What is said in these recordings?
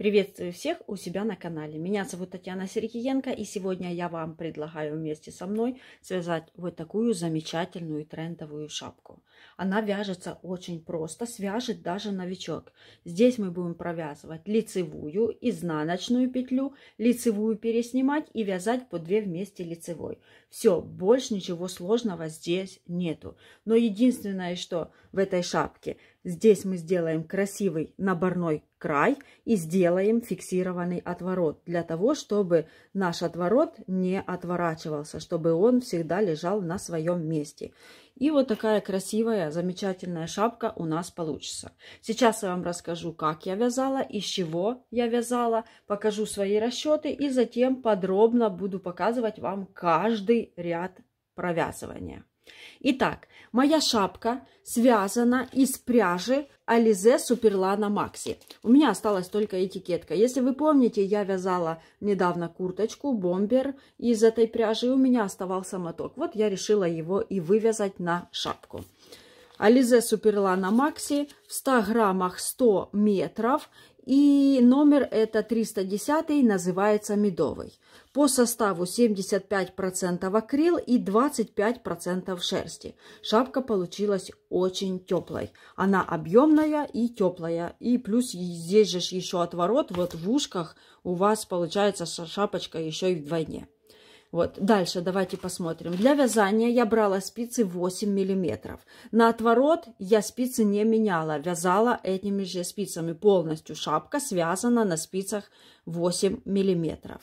Приветствую всех у себя на канале. Меня зовут Татьяна Сергеенко, и сегодня я вам предлагаю вместе со мной связать вот такую замечательную трендовую шапку. Она вяжется очень просто, свяжет даже новичок. Здесь мы будем провязывать лицевую, изнаночную петлю, лицевую переснимать и вязать по 2 вместе лицевой. Все, больше ничего сложного здесь нету. Но единственное, что в этой шапке, здесь мы сделаем красивый наборной край и сделаем фиксированный отворот для того, чтобы наш отворот не отворачивался, чтобы он всегда лежал на своем месте. И вот такая красивая, замечательная шапка у нас получится. Сейчас я вам расскажу, как я вязала, из чего я вязала, покажу свои расчеты и затем подробно буду показывать вам каждый ряд провязывания. Итак, Моя шапка связана из пряжи Ализе Суперлана Макси. У меня осталась только этикетка. Если вы помните, я вязала недавно курточку, бомбер из этой пряжи, и у меня оставался моток. Вот я решила его и вывязать на шапку. Ализе Суперлана Макси в 100 граммах 100 метров и номер это 310 называется медовый. По составу 75% акрил и 25% шерсти. Шапка получилась очень теплой. Она объемная и теплая. И плюс здесь же еще отворот. Вот в ушках у вас получается шапочка еще и вдвойне. Вот. Дальше давайте посмотрим. Для вязания я брала спицы 8 миллиметров. На отворот я спицы не меняла, вязала этими же спицами. Полностью шапка связана на спицах 8 миллиметров.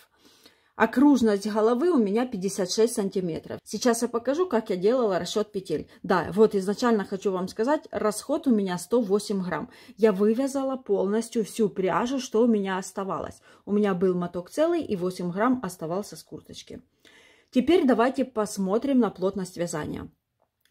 Окружность головы у меня 56 сантиметров. Сейчас я покажу, как я делала расчет петель. Да, вот изначально хочу вам сказать, расход у меня 108 грамм. Я вывязала полностью всю пряжу, что у меня оставалось. У меня был моток целый и 8 грамм оставался с курточки. Теперь давайте посмотрим на плотность вязания.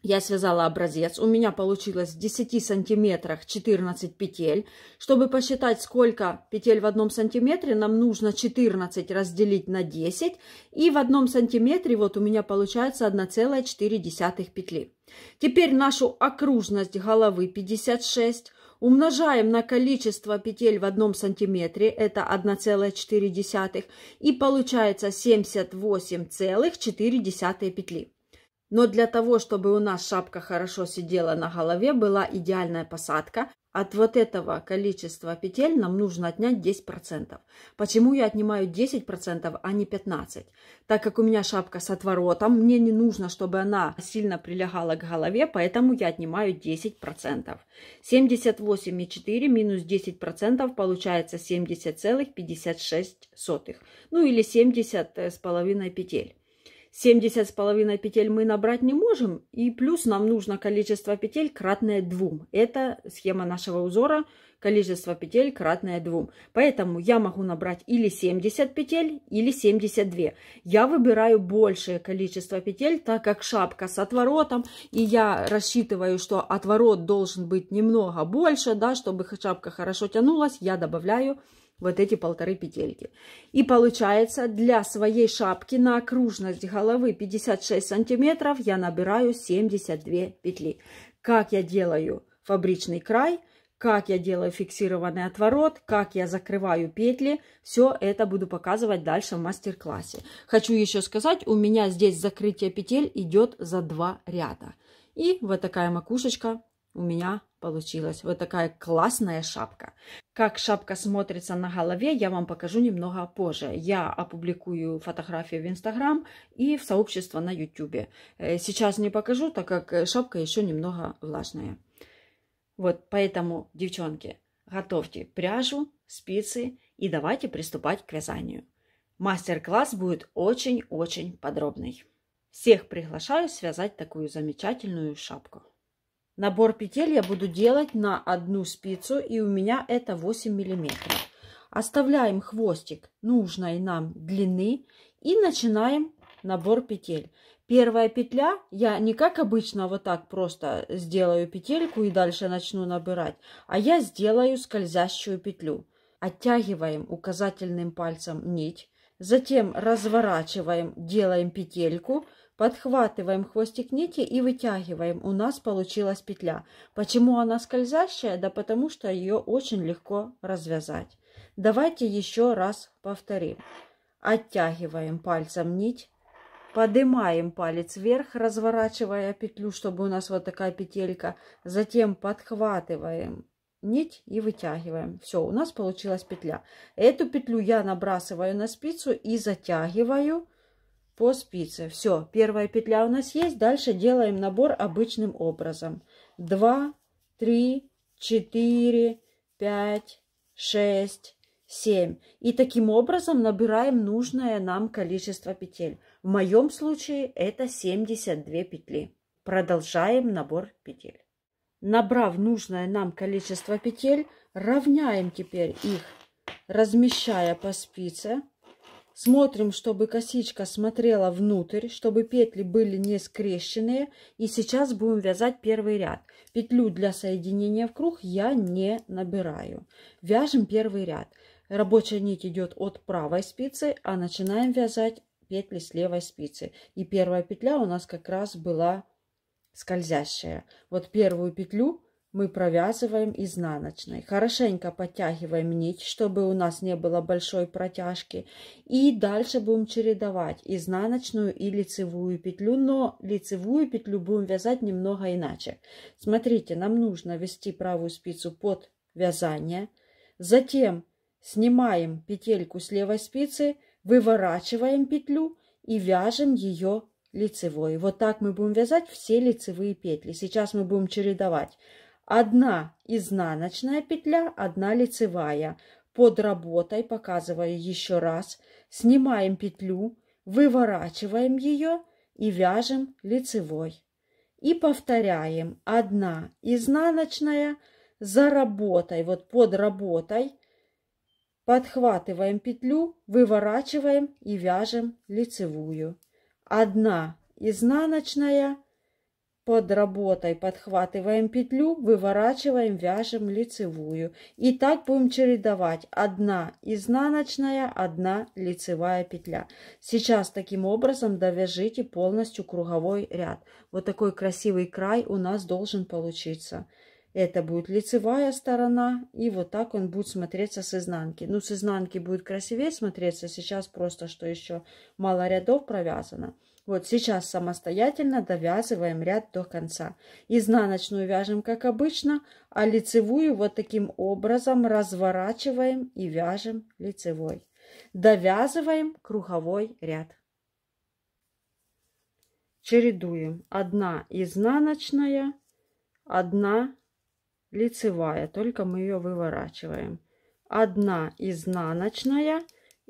Я связала образец, у меня получилось в 10 сантиметрах 14 петель. Чтобы посчитать, сколько петель в одном сантиметре, нам нужно 14 разделить на 10. И в одном сантиметре вот у меня получается 1,4 петли. Теперь нашу окружность головы 56, умножаем на количество петель в одном сантиметре, это 1,4, и получается 78,4 петли. Но для того, чтобы у нас шапка хорошо сидела на голове, была идеальная посадка. От вот этого количества петель нам нужно отнять 10%. Почему я отнимаю 10%, а не 15%? Так как у меня шапка с отворотом, мне не нужно, чтобы она сильно прилегала к голове, поэтому я отнимаю 10%. 78,4 минус 10% получается 70,56. Ну или 70 с половиной петель. 70 с половиной петель мы набрать не можем, и плюс нам нужно количество петель кратное двум. Это схема нашего узора, количество петель кратное двум. Поэтому я могу набрать или 70 петель, или 72. Я выбираю большее количество петель, так как шапка с отворотом, и я рассчитываю, что отворот должен быть немного больше, да, чтобы шапка хорошо тянулась, я добавляю вот эти полторы петельки. И получается, для своей шапки на окружность головы 56 сантиметров я набираю 72 петли. Как я делаю фабричный край, как я делаю фиксированный отворот, как я закрываю петли, все это буду показывать дальше в мастер-классе. Хочу еще сказать, у меня здесь закрытие петель идет за два ряда. И вот такая макушечка у меня получилась вот такая классная шапка. Как шапка смотрится на голове, я вам покажу немного позже. Я опубликую фотографию в Инстаграм и в сообщество на Ютубе. Э, сейчас не покажу, так как э, шапка еще немного влажная. Вот поэтому, девчонки, готовьте пряжу, спицы и давайте приступать к вязанию. Мастер-класс будет очень-очень подробный. Всех приглашаю связать такую замечательную шапку. Набор петель я буду делать на одну спицу, и у меня это 8 миллиметров. Оставляем хвостик нужной нам длины и начинаем набор петель. Первая петля, я не как обычно вот так просто сделаю петельку и дальше начну набирать, а я сделаю скользящую петлю. Оттягиваем указательным пальцем нить, затем разворачиваем, делаем петельку, Подхватываем хвостик нити и вытягиваем. У нас получилась петля. Почему она скользящая? Да потому что ее очень легко развязать. Давайте еще раз повторим. Оттягиваем пальцем нить. Поднимаем палец вверх, разворачивая петлю, чтобы у нас вот такая петелька. Затем подхватываем нить и вытягиваем. Все, у нас получилась петля. Эту петлю я набрасываю на спицу и затягиваю по спице. Все, первая петля у нас есть. Дальше делаем набор обычным образом. 2, 3, 4, 5, 6, 7. И таким образом набираем нужное нам количество петель. В моем случае это 72 петли. Продолжаем набор петель. Набрав нужное нам количество петель, равняем теперь их, размещая по спице. Смотрим, чтобы косичка смотрела внутрь, чтобы петли были не скрещенные. И сейчас будем вязать первый ряд. Петлю для соединения в круг я не набираю. Вяжем первый ряд. Рабочая нить идет от правой спицы, а начинаем вязать петли с левой спицы. И первая петля у нас как раз была скользящая. Вот первую петлю мы провязываем изнаночной. Хорошенько подтягиваем нить, чтобы у нас не было большой протяжки. И дальше будем чередовать изнаночную и лицевую петлю, но лицевую петлю будем вязать немного иначе. Смотрите, нам нужно ввести правую спицу под вязание, затем снимаем петельку с левой спицы, выворачиваем петлю и вяжем ее лицевой. Вот так мы будем вязать все лицевые петли. Сейчас мы будем чередовать Одна изнаночная петля, одна лицевая. Под работой, показываю еще раз, снимаем петлю, выворачиваем ее и вяжем лицевой. И повторяем одна изнаночная за работой, вот под работой, подхватываем петлю, выворачиваем и вяжем лицевую. Одна изнаночная под работой подхватываем петлю, выворачиваем, вяжем лицевую. И так будем чередовать. Одна изнаночная, одна лицевая петля. Сейчас таким образом довяжите полностью круговой ряд. Вот такой красивый край у нас должен получиться. Это будет лицевая сторона, и вот так он будет смотреться с изнанки. Ну, с изнанки будет красивее смотреться, сейчас просто, что еще мало рядов провязано. Вот сейчас самостоятельно довязываем ряд до конца. Изнаночную вяжем как обычно, а лицевую вот таким образом разворачиваем и вяжем лицевой. Довязываем круговой ряд. Чередуем одна изнаночная, одна лицевая, только мы ее выворачиваем. Одна изнаночная,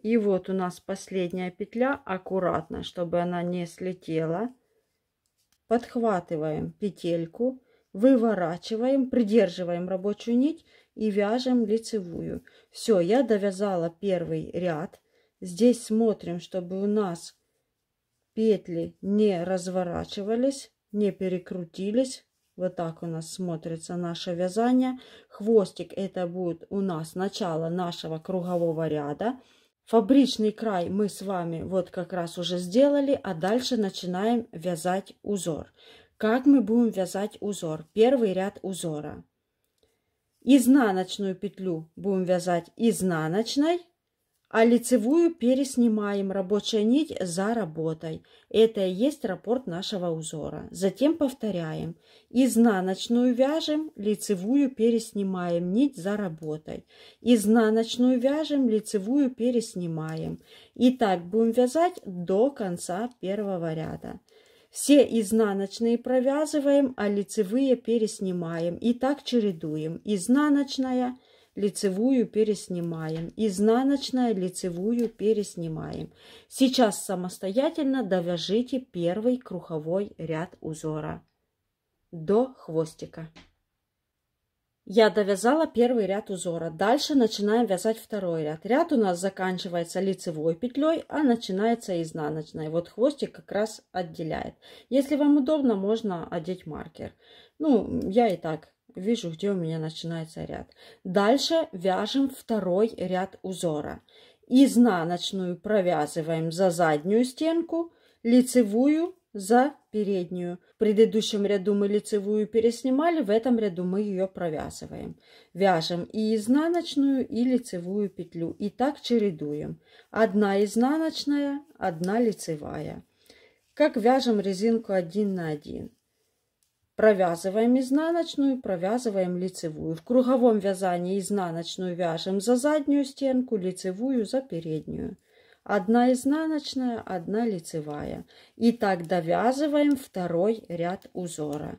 и вот у нас последняя петля, аккуратно, чтобы она не слетела. Подхватываем петельку, выворачиваем, придерживаем рабочую нить и вяжем лицевую. Все, я довязала первый ряд. Здесь смотрим, чтобы у нас петли не разворачивались, не перекрутились. Вот так у нас смотрится наше вязание. Хвостик это будет у нас начало нашего кругового ряда. Фабричный край мы с вами вот как раз уже сделали, а дальше начинаем вязать узор. Как мы будем вязать узор? Первый ряд узора. Изнаночную петлю будем вязать изнаночной а лицевую переснимаем, рабочая нить за работой. Это и есть раппорт нашего узора. Затем повторяем. Изнаночную вяжем, лицевую переснимаем, нить за работой. Изнаночную вяжем, лицевую переснимаем. И так будем вязать до конца первого ряда. Все изнаночные провязываем, а лицевые переснимаем. И так чередуем. Изнаночная, лицевую переснимаем. Изнаночная лицевую переснимаем. Сейчас самостоятельно довяжите первый круговой ряд узора до хвостика. Я довязала первый ряд узора. Дальше начинаем вязать второй ряд. Ряд у нас заканчивается лицевой петлей, а начинается изнаночной. Вот хвостик как раз отделяет. Если вам удобно, можно одеть маркер. Ну, я и так Вижу, где у меня начинается ряд. Дальше вяжем второй ряд узора. Изнаночную провязываем за заднюю стенку, лицевую за переднюю. В предыдущем ряду мы лицевую переснимали, в этом ряду мы ее провязываем. Вяжем и изнаночную, и лицевую петлю. И так чередуем. Одна изнаночная, одна лицевая. Как вяжем резинку 1 на 1. Провязываем изнаночную, провязываем лицевую. В круговом вязании изнаночную вяжем за заднюю стенку, лицевую за переднюю. Одна изнаночная, одна лицевая. И так довязываем второй ряд узора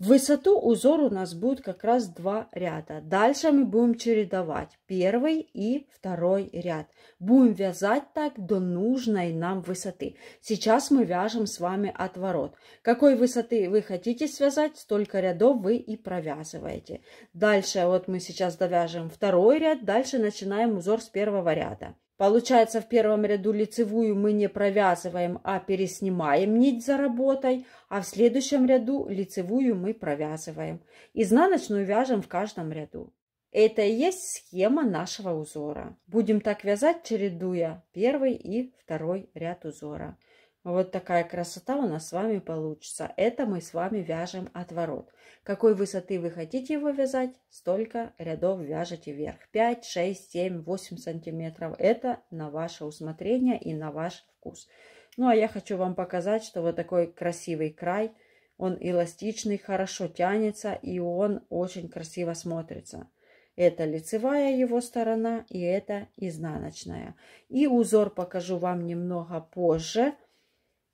высоту узор у нас будет как раз два ряда. Дальше мы будем чередовать первый и второй ряд. Будем вязать так до нужной нам высоты. Сейчас мы вяжем с вами отворот. Какой высоты вы хотите связать, столько рядов вы и провязываете. Дальше вот мы сейчас довяжем второй ряд, дальше начинаем узор с первого ряда. Получается, в первом ряду лицевую мы не провязываем, а переснимаем нить за работой, а в следующем ряду лицевую мы провязываем. Изнаночную вяжем в каждом ряду. Это и есть схема нашего узора. Будем так вязать, чередуя первый и второй ряд узора. Вот такая красота у нас с вами получится. Это мы с вами вяжем отворот. Какой высоты вы хотите его вязать, столько рядов вяжете вверх. 5, 6, 7, 8 сантиметров. Это на ваше усмотрение и на ваш вкус. Ну а я хочу вам показать, что вот такой красивый край. Он эластичный, хорошо тянется и он очень красиво смотрится. Это лицевая его сторона и это изнаночная. И узор покажу вам немного позже.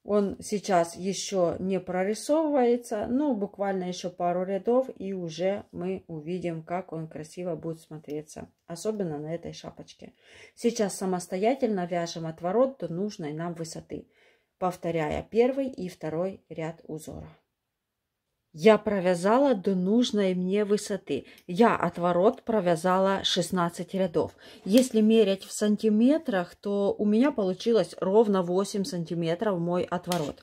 Он сейчас еще не прорисовывается, но буквально еще пару рядов, и уже мы увидим, как он красиво будет смотреться. Особенно на этой шапочке. Сейчас самостоятельно вяжем отворот до нужной нам высоты, повторяя первый и второй ряд узора. Я провязала до нужной мне высоты. Я отворот провязала 16 рядов. Если мерять в сантиметрах, то у меня получилось ровно 8 сантиметров мой отворот.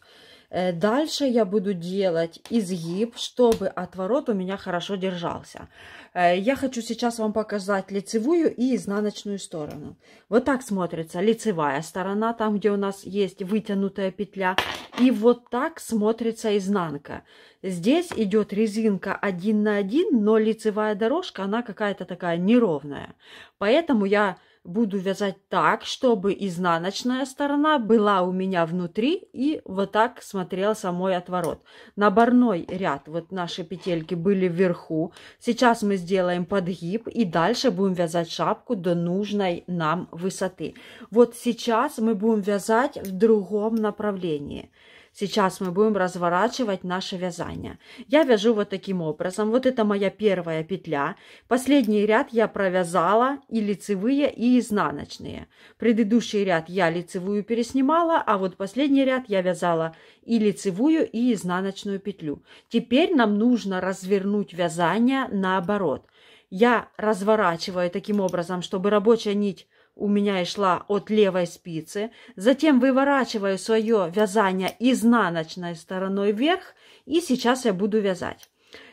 Э, дальше я буду делать изгиб, чтобы отворот у меня хорошо держался. Э, я хочу сейчас вам показать лицевую и изнаночную сторону. Вот так смотрится лицевая сторона, там где у нас есть вытянутая петля. И вот так смотрится изнанка. Здесь идет резинка один на один, но лицевая дорожка, она какая-то такая неровная. Поэтому я буду вязать так, чтобы изнаночная сторона была у меня внутри и вот так смотрелся мой отворот. Наборной ряд, вот наши петельки были вверху. Сейчас мы сделаем подгиб и дальше будем вязать шапку до нужной нам высоты. Вот сейчас мы будем вязать в другом направлении. Сейчас мы будем разворачивать наше вязание. Я вяжу вот таким образом. Вот это моя первая петля. Последний ряд я провязала и лицевые, и изнаночные. Предыдущий ряд я лицевую переснимала, а вот последний ряд я вязала и лицевую, и изнаночную петлю. Теперь нам нужно развернуть вязание наоборот. Я разворачиваю таким образом, чтобы рабочая нить у меня и шла от левой спицы, затем выворачиваю свое вязание изнаночной стороной вверх, и сейчас я буду вязать.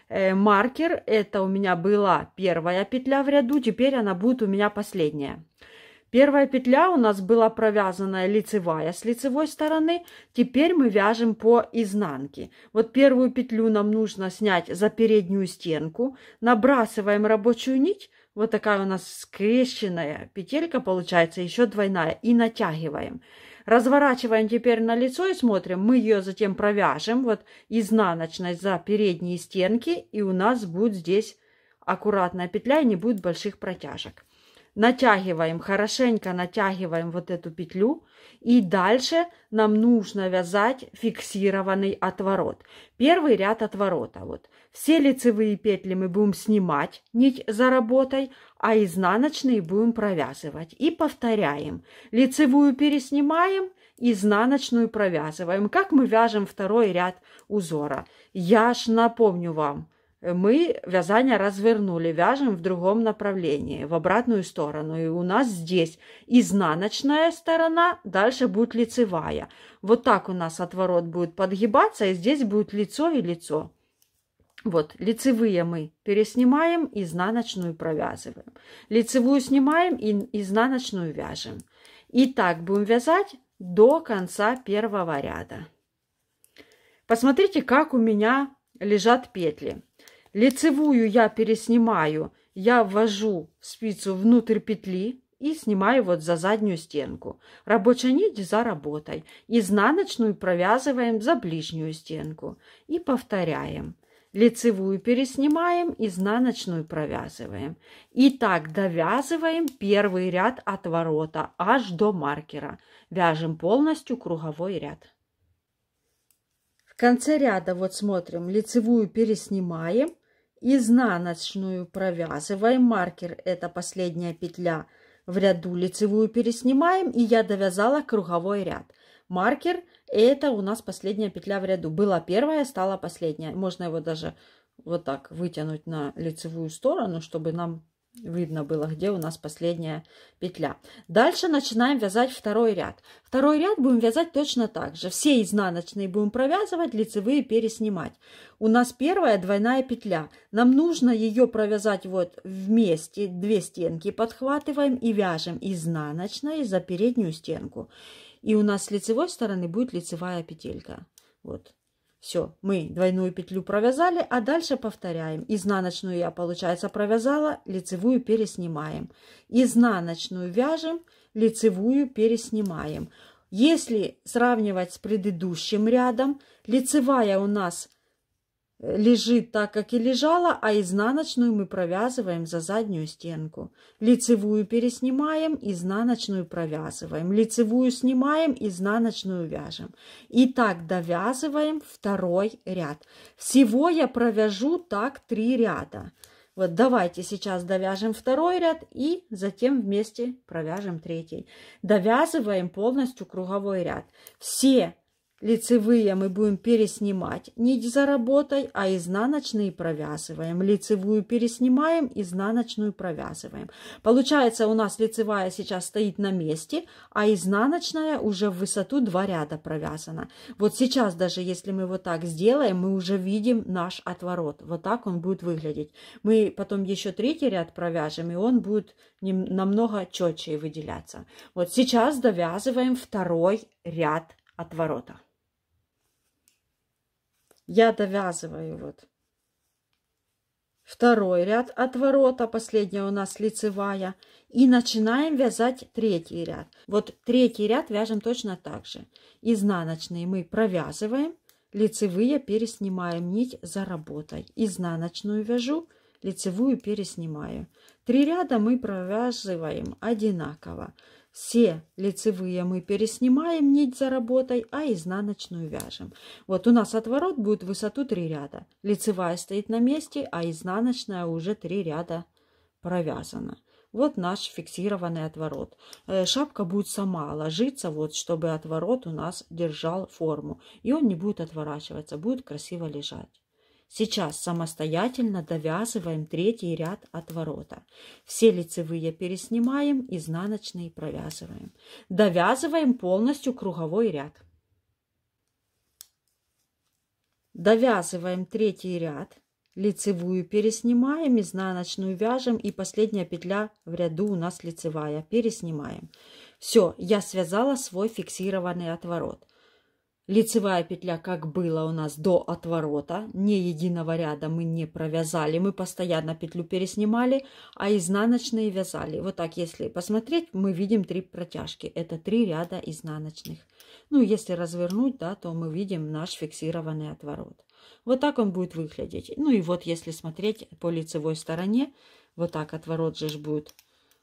Э, маркер, это у меня была первая петля в ряду, теперь она будет у меня последняя. Первая петля у нас была провязанная лицевая с лицевой стороны. Теперь мы вяжем по изнанке. Вот первую петлю нам нужно снять за переднюю стенку. Набрасываем рабочую нить вот такая у нас скрещенная петелька получается, еще двойная. И натягиваем. Разворачиваем теперь на лицо и смотрим. Мы ее затем провяжем вот изнаночной за передние стенки. И у нас будет здесь аккуратная петля и не будет больших протяжек натягиваем, хорошенько натягиваем вот эту петлю. И дальше нам нужно вязать фиксированный отворот. Первый ряд отворота. Вот. Все лицевые петли мы будем снимать нить за работой, а изнаночные будем провязывать. И повторяем. Лицевую переснимаем, изнаночную провязываем. Как мы вяжем второй ряд узора? Я ж напомню вам – мы вязание развернули, вяжем в другом направлении, в обратную сторону. И у нас здесь изнаночная сторона, дальше будет лицевая. Вот так у нас отворот будет подгибаться, и здесь будет лицо и лицо. Вот, лицевые мы переснимаем, изнаночную провязываем. Лицевую снимаем и изнаночную вяжем. И так будем вязать до конца первого ряда. Посмотрите, как у меня лежат петли. Лицевую я переснимаю, я ввожу спицу внутрь петли и снимаю вот за заднюю стенку. Рабочая нить за работой. Изнаночную провязываем за ближнюю стенку. И повторяем. Лицевую переснимаем, изнаночную провязываем. И так довязываем первый ряд от ворота аж до маркера. Вяжем полностью круговой ряд. В конце ряда вот смотрим, лицевую переснимаем, изнаночную провязываем, маркер это последняя петля в ряду лицевую переснимаем, и я довязала круговой ряд. Маркер это у нас последняя петля в ряду. Была первая, стала последняя. Можно его даже вот так вытянуть на лицевую сторону, чтобы нам Видно было, где у нас последняя петля. Дальше начинаем вязать второй ряд. Второй ряд будем вязать точно так же. Все изнаночные будем провязывать, лицевые переснимать. У нас первая двойная петля. Нам нужно ее провязать вот вместе, две стенки подхватываем и вяжем изнаночной за переднюю стенку. И у нас с лицевой стороны будет лицевая петелька. Вот все, мы двойную петлю провязали, а дальше повторяем. Изнаночную я, получается, провязала, лицевую переснимаем. Изнаночную вяжем, лицевую переснимаем. Если сравнивать с предыдущим рядом, лицевая у нас – лежит так, как и лежала, а изнаночную мы провязываем за заднюю стенку. Лицевую переснимаем, изнаночную провязываем. Лицевую снимаем, изнаночную вяжем. И так довязываем второй ряд. Всего я провяжу так три ряда. Вот давайте сейчас довяжем второй ряд и затем вместе провяжем третий. Довязываем полностью круговой ряд. Все Лицевые мы будем переснимать нить за работой, а изнаночные провязываем. Лицевую переснимаем, изнаночную провязываем. Получается у нас лицевая сейчас стоит на месте, а изнаночная уже в высоту два ряда провязана. Вот сейчас даже если мы вот так сделаем, мы уже видим наш отворот. Вот так он будет выглядеть. Мы потом еще третий ряд провяжем, и он будет намного четче выделяться. Вот сейчас довязываем второй ряд отворота я довязываю вот. Второй ряд отворота, последняя у нас лицевая. И начинаем вязать третий ряд. Вот третий ряд вяжем точно так же. Изнаночные мы провязываем, лицевые переснимаем нить за работой. Изнаночную вяжу, лицевую переснимаю. Три ряда мы провязываем одинаково. Все лицевые мы переснимаем нить за работой, а изнаночную вяжем. Вот у нас отворот будет высоту 3 ряда. Лицевая стоит на месте, а изнаночная уже 3 ряда провязана. Вот наш фиксированный отворот. Э, шапка будет сама ложиться, вот, чтобы отворот у нас держал форму. И он не будет отворачиваться, будет красиво лежать. Сейчас самостоятельно довязываем третий ряд отворота. Все лицевые переснимаем, изнаночные провязываем. Довязываем полностью круговой ряд. Довязываем третий ряд лицевую переснимаем, изнаночную вяжем и последняя петля в ряду у нас лицевая, переснимаем. Все, я связала свой фиксированный отворот. Лицевая петля, как было у нас до отворота, ни единого ряда мы не провязали, мы постоянно петлю переснимали, а изнаночные вязали. Вот так, если посмотреть, мы видим три протяжки, это три ряда изнаночных. Ну, если развернуть, да, то мы видим наш фиксированный отворот. Вот так он будет выглядеть. Ну и вот если смотреть по лицевой стороне, вот так отворот же будет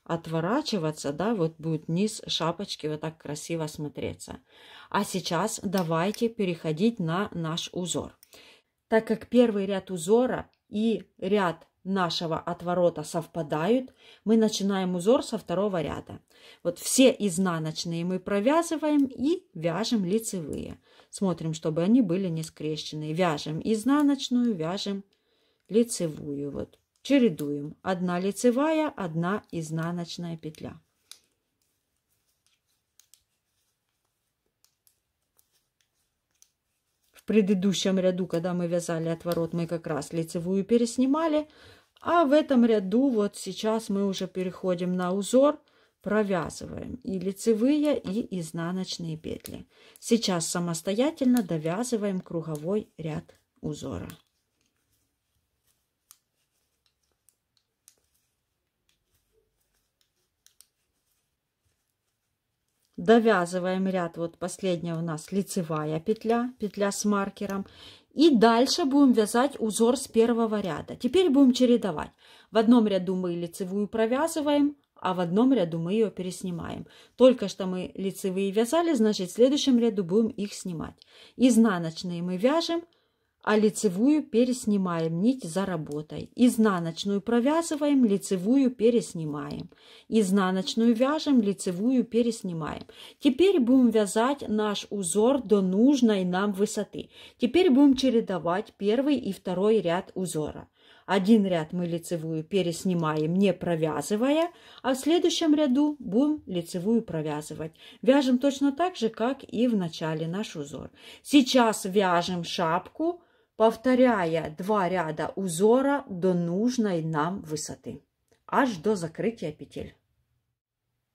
отворачиваться, да, вот будет низ шапочки вот так красиво смотреться. А сейчас давайте переходить на наш узор. Так как первый ряд узора и ряд нашего отворота совпадают, мы начинаем узор со второго ряда. Вот все изнаночные мы провязываем и вяжем лицевые. Смотрим, чтобы они были не скрещены. Вяжем изнаночную, вяжем лицевую. Вот чередуем. Одна лицевая, одна изнаночная петля. В предыдущем ряду, когда мы вязали отворот, мы как раз лицевую переснимали. А в этом ряду вот сейчас мы уже переходим на узор, провязываем и лицевые, и изнаночные петли. Сейчас самостоятельно довязываем круговой ряд узора. довязываем ряд, вот последняя у нас лицевая петля, петля с маркером. И дальше будем вязать узор с первого ряда. Теперь будем чередовать. В одном ряду мы лицевую провязываем, а в одном ряду мы ее переснимаем. Только что мы лицевые вязали, значит в следующем ряду будем их снимать. Изнаночные мы вяжем – а лицевую переснимаем нить за работой. Изнаночную провязываем, лицевую переснимаем. Изнаночную вяжем, лицевую переснимаем. Теперь будем вязать наш узор до нужной нам высоты. Теперь будем чередовать первый и второй ряд узора. Один ряд мы лицевую переснимаем, не провязывая, а в следующем ряду будем лицевую провязывать. Вяжем точно так же, как и в начале наш узор. Сейчас вяжем шапку, повторяя два ряда узора до нужной нам высоты, аж до закрытия петель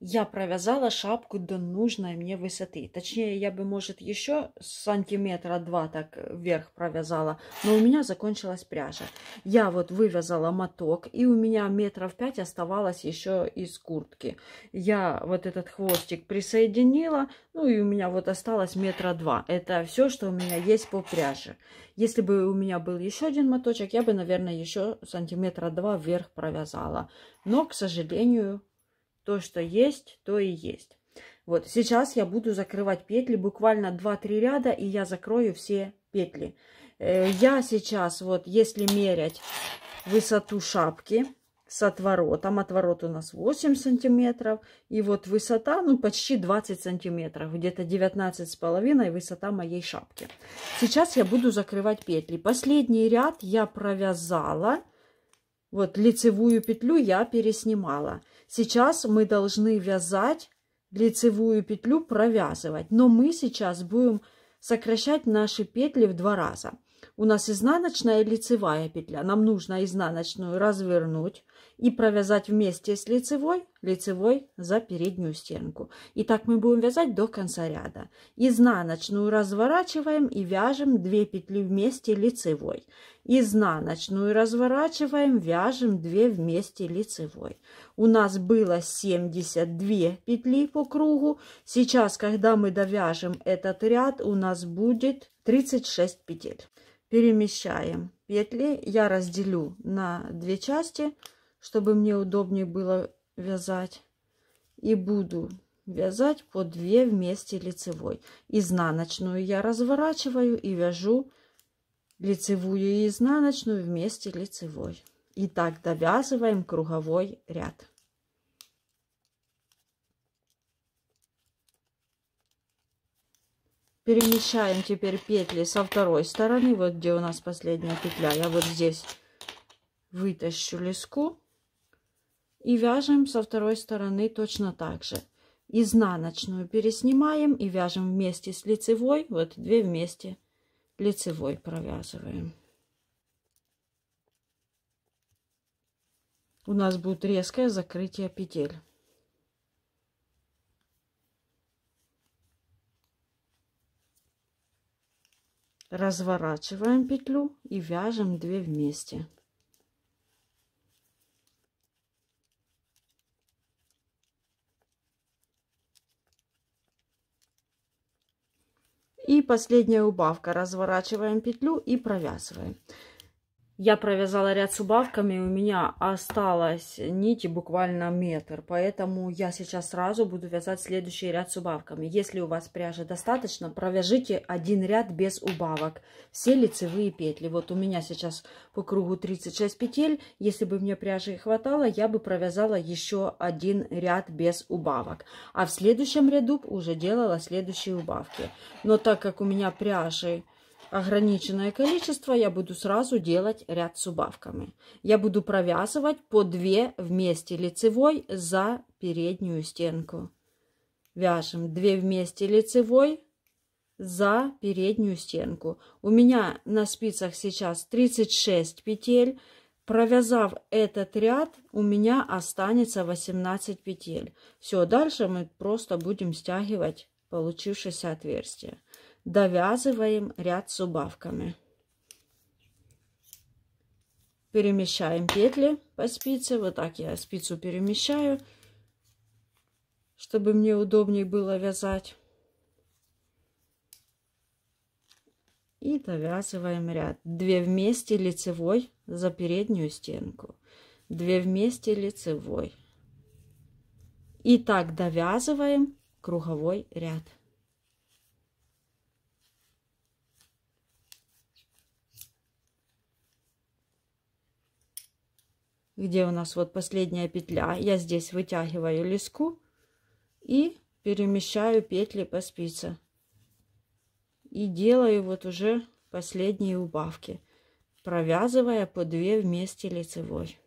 я провязала шапку до нужной мне высоты. Точнее, я бы, может, еще сантиметра два так э, вверх провязала, но у меня закончилась пряжа. Я вот вывязала моток, и у меня метров пять оставалось еще из куртки. Я вот этот хвостик присоединила, ну и у меня вот осталось метра два. Это все, что у меня есть по пряже. Если бы у меня был еще один моточек, я бы, наверное, еще сантиметра два вверх провязала. Но, к сожалению, то, что есть, то и есть. Вот, сейчас я буду закрывать петли, буквально 2-3 ряда, и я закрою все петли. Э, я сейчас, вот, если мерять высоту шапки с отворотом, отворот у нас 8 сантиметров, и вот высота, ну, почти 20 сантиметров, где-то 19 с половиной высота моей шапки. Сейчас я буду закрывать петли. Последний ряд я провязала, вот, лицевую петлю я переснимала. Сейчас мы должны вязать лицевую петлю, провязывать. Но мы сейчас будем сокращать наши петли в два раза. У нас изнаночная и лицевая петля. Нам нужно изнаночную развернуть и провязать вместе с лицевой, лицевой за переднюю стенку. И так мы будем вязать до конца ряда. Изнаночную разворачиваем и вяжем 2 петли вместе лицевой. Изнаночную разворачиваем, вяжем 2 вместе лицевой. У нас было 72 петли по кругу. Сейчас, когда мы довяжем этот ряд, у нас будет 36 петель перемещаем петли. Я разделю на две части, чтобы мне удобнее было вязать. И буду вязать по 2 вместе лицевой. Изнаночную я разворачиваю и вяжу лицевую и изнаночную вместе лицевой. И так довязываем круговой ряд. Перемещаем теперь петли со второй стороны, вот где у нас последняя петля. Я вот здесь вытащу леску и вяжем со второй стороны точно так же. Изнаночную переснимаем и вяжем вместе с лицевой, вот две вместе лицевой провязываем. У нас будет резкое закрытие петель. разворачиваем петлю и вяжем 2 вместе и последняя убавка разворачиваем петлю и провязываем я провязала ряд с убавками, у меня осталось нити буквально метр, поэтому я сейчас сразу буду вязать следующий ряд с убавками. Если у вас пряжи достаточно, провяжите один ряд без убавок, все лицевые петли. Вот у меня сейчас по кругу 36 петель, если бы мне пряжи хватало, я бы провязала еще один ряд без убавок. А в следующем ряду уже делала следующие убавки. Но так как у меня пряжи ограниченное количество, я буду сразу делать ряд с убавками. Я буду провязывать по 2 вместе лицевой за переднюю стенку. Вяжем 2 вместе лицевой за переднюю стенку. У меня на спицах сейчас 36 петель. Провязав этот ряд, у меня останется 18 петель. Все, дальше мы просто будем стягивать получившееся отверстие довязываем ряд с убавками. Перемещаем петли по спице. Вот так я спицу перемещаю, чтобы мне удобнее было вязать. И довязываем ряд. Две вместе лицевой за переднюю стенку. Две вместе лицевой. И так довязываем круговой ряд. где у нас вот последняя петля, я здесь вытягиваю леску и перемещаю петли по спице. И делаю вот уже последние убавки, провязывая по 2 вместе лицевой.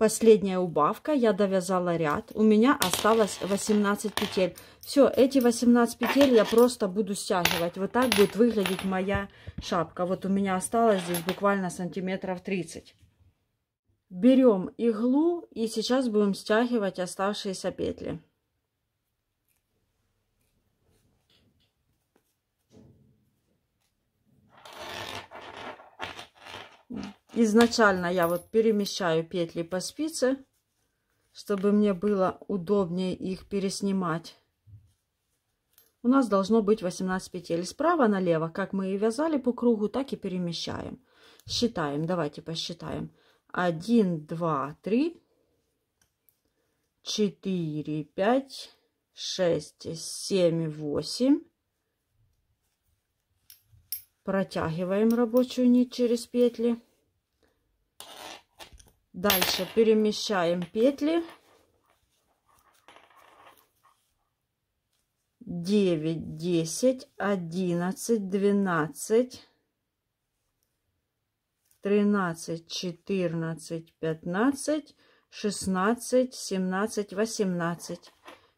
последняя убавка, я довязала ряд, у меня осталось 18 петель. Все, эти 18 петель я просто буду стягивать. Вот так будет выглядеть моя шапка. Вот у меня осталось здесь буквально сантиметров 30. Берем иглу и сейчас будем стягивать оставшиеся петли. изначально я вот перемещаю петли по спице, чтобы мне было удобнее их переснимать. У нас должно быть 18 петель. Справа налево, как мы и вязали по кругу, так и перемещаем. Считаем, давайте посчитаем. 1, 2, 3, 4, 5, 6, 7, 8. Протягиваем рабочую нить через петли. Дальше перемещаем петли. 9, 10, 11, 12, 13, 14, 15, 16, 17, 18.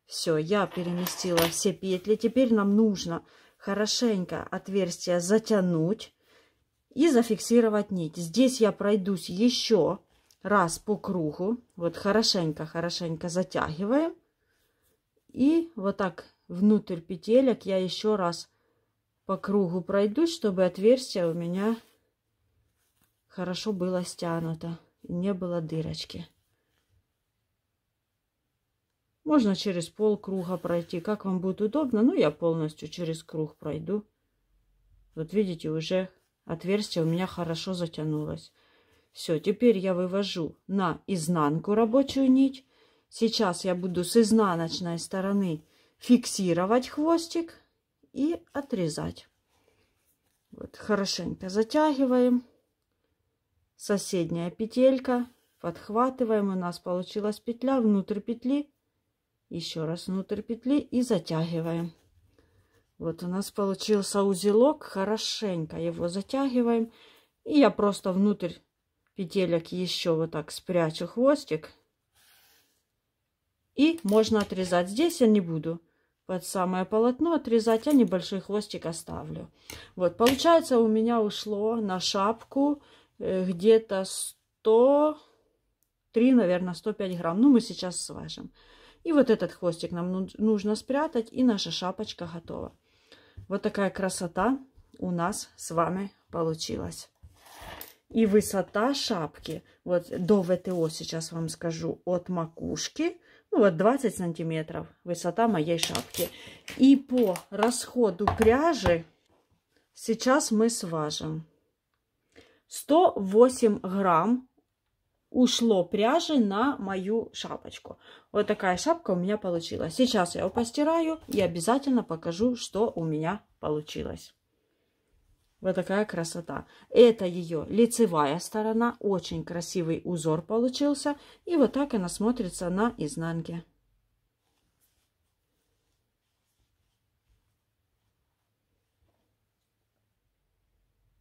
Все, я переместила все петли. Теперь нам нужно хорошенько отверстие затянуть и зафиксировать нить. Здесь я пройдусь еще раз по кругу, вот хорошенько-хорошенько затягиваем. И вот так внутрь петелек я еще раз по кругу пройду, чтобы отверстие у меня хорошо было стянуто, не было дырочки. Можно через пол круга пройти, как вам будет удобно. но ну, я полностью через круг пройду. Вот видите, уже отверстие у меня хорошо затянулось. Все, теперь я вывожу на изнанку рабочую нить. Сейчас я буду с изнаночной стороны фиксировать хвостик и отрезать. Вот хорошенько затягиваем. Соседняя петелька. Подхватываем. У нас получилась петля внутрь петли. Еще раз внутрь петли и затягиваем. Вот у нас получился узелок. Хорошенько его затягиваем. И я просто внутрь петелек еще вот так спрячу хвостик. И можно отрезать. Здесь я не буду под самое полотно отрезать, я небольшой хвостик оставлю. Вот, получается у меня ушло на шапку э, где-то 103, наверное, 105 грамм. Ну, мы сейчас свяжем. И вот этот хвостик нам нужно спрятать, и наша шапочка готова. Вот такая красота у нас с вами получилась и высота шапки, вот до ВТО сейчас вам скажу, от макушки, ну вот 20 сантиметров высота моей шапки. И по расходу пряжи сейчас мы сважем. 108 грамм ушло пряжи на мою шапочку. Вот такая шапка у меня получилась. Сейчас я ее постираю и обязательно покажу, что у меня получилось. Вот такая красота. Это ее лицевая сторона. Очень красивый узор получился. И вот так она смотрится на изнанке.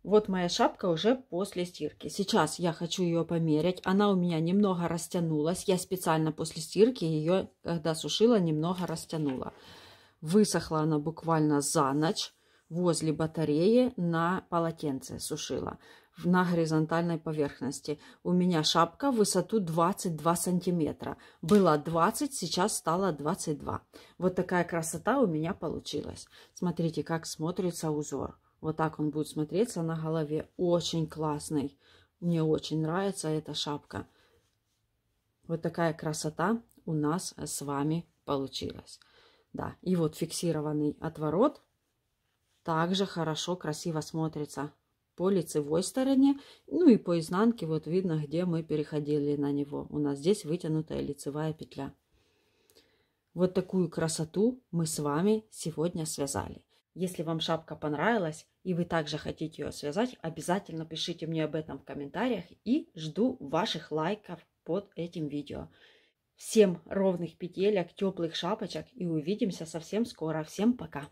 Вот моя шапка уже после стирки. Сейчас я хочу ее померить. Она у меня немного растянулась. Я специально после стирки ее, когда сушила, немного растянула. Высохла она буквально за ночь возле батареи на полотенце сушила на горизонтальной поверхности. У меня шапка в высоту 22 сантиметра. Было 20, сейчас стало 22. Вот такая красота у меня получилась. Смотрите, как смотрится узор. Вот так он будет смотреться на голове. Очень классный. Мне очень нравится эта шапка. Вот такая красота у нас с вами получилась. Да, и вот фиксированный отворот также хорошо, красиво смотрится по лицевой стороне, ну и по изнанке, вот видно, где мы переходили на него. У нас здесь вытянутая лицевая петля. Вот такую красоту мы с вами сегодня связали. Если вам шапка понравилась и вы также хотите ее связать, обязательно пишите мне об этом в комментариях и жду ваших лайков под этим видео. Всем ровных петелек, теплых шапочек и увидимся совсем скоро. Всем пока!